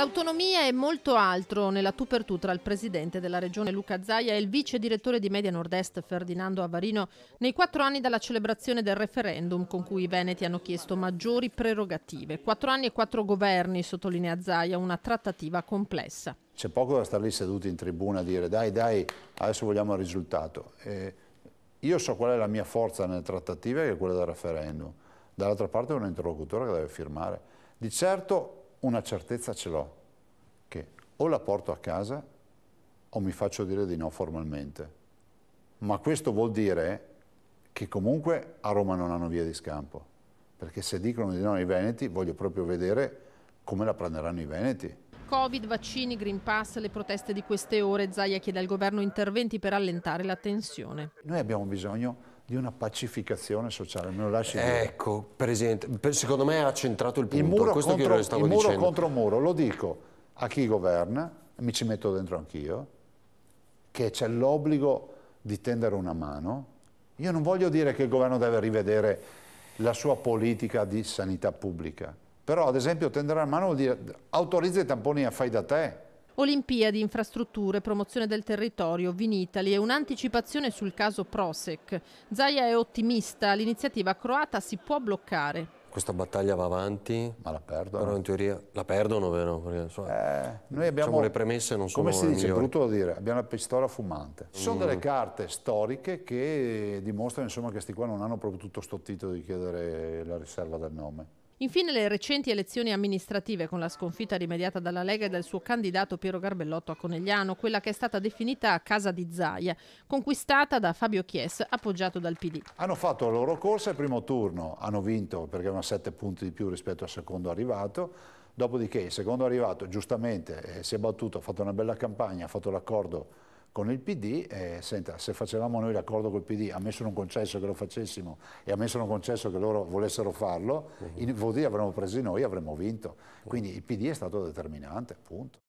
L'autonomia è molto altro nella tu per tu tra il presidente della regione Luca Zaia e il vice direttore di Media Nord-Est Ferdinando Avarino nei quattro anni dalla celebrazione del referendum con cui i Veneti hanno chiesto maggiori prerogative. Quattro anni e quattro governi, sottolinea Zaia, una trattativa complessa. C'è poco da star lì seduti in tribuna a dire dai dai adesso vogliamo il risultato. Eh, io so qual è la mia forza nelle trattative che è quella del referendum. Dall'altra parte è un interlocutore che deve firmare. Di certo una certezza ce l'ho, che o la porto a casa o mi faccio dire di no formalmente. Ma questo vuol dire che comunque a Roma non hanno via di scampo, perché se dicono di no ai Veneti voglio proprio vedere come la prenderanno i Veneti. Covid, vaccini, Green Pass, le proteste di queste ore, Zaia chiede al governo interventi per allentare la tensione. Noi abbiamo bisogno di una pacificazione sociale, me lo lasci dire. Ecco, per esempio, secondo me ha centrato il punto, il muro questo contro, che io il muro contro muro, lo dico a chi governa, mi ci metto dentro anch'io, che c'è l'obbligo di tendere una mano. Io non voglio dire che il governo deve rivedere la sua politica di sanità pubblica, però ad esempio tendere una mano vuol dire autorizza i tamponi a fai da te, Olimpiadi, infrastrutture, promozione del territorio, Vinitali e un'anticipazione sul caso Prosec. Zaia è ottimista, l'iniziativa croata si può bloccare. Questa battaglia va avanti, ma la perdono. Però in teoria la perdono, vero? Perché, so, eh, noi diciamo, abbiamo diciamo, le premesse non sono Come si dice, è brutto da dire, abbiamo la pistola fumante. Ci sono mm. delle carte storiche che dimostrano insomma, che questi qua non hanno proprio tutto sto titolo di chiedere la riserva del nome. Infine le recenti elezioni amministrative con la sconfitta rimediata dalla Lega e dal suo candidato Piero Garbellotto a Conegliano, quella che è stata definita Casa di Zaia, conquistata da Fabio Chies, appoggiato dal PD. Hanno fatto la loro corsa il primo turno, hanno vinto perché avevano 7 punti di più rispetto al secondo arrivato, dopodiché il secondo arrivato giustamente eh, si è battuto, ha fatto una bella campagna, ha fatto l'accordo con il PD, eh, senta, se facevamo noi l'accordo col PD, ammesso non concesso che lo facessimo e ammesso non concesso che loro volessero farlo, uh mhm. -huh. i voti avremmo presi noi e avremmo vinto. Quindi il PD è stato determinante, appunto.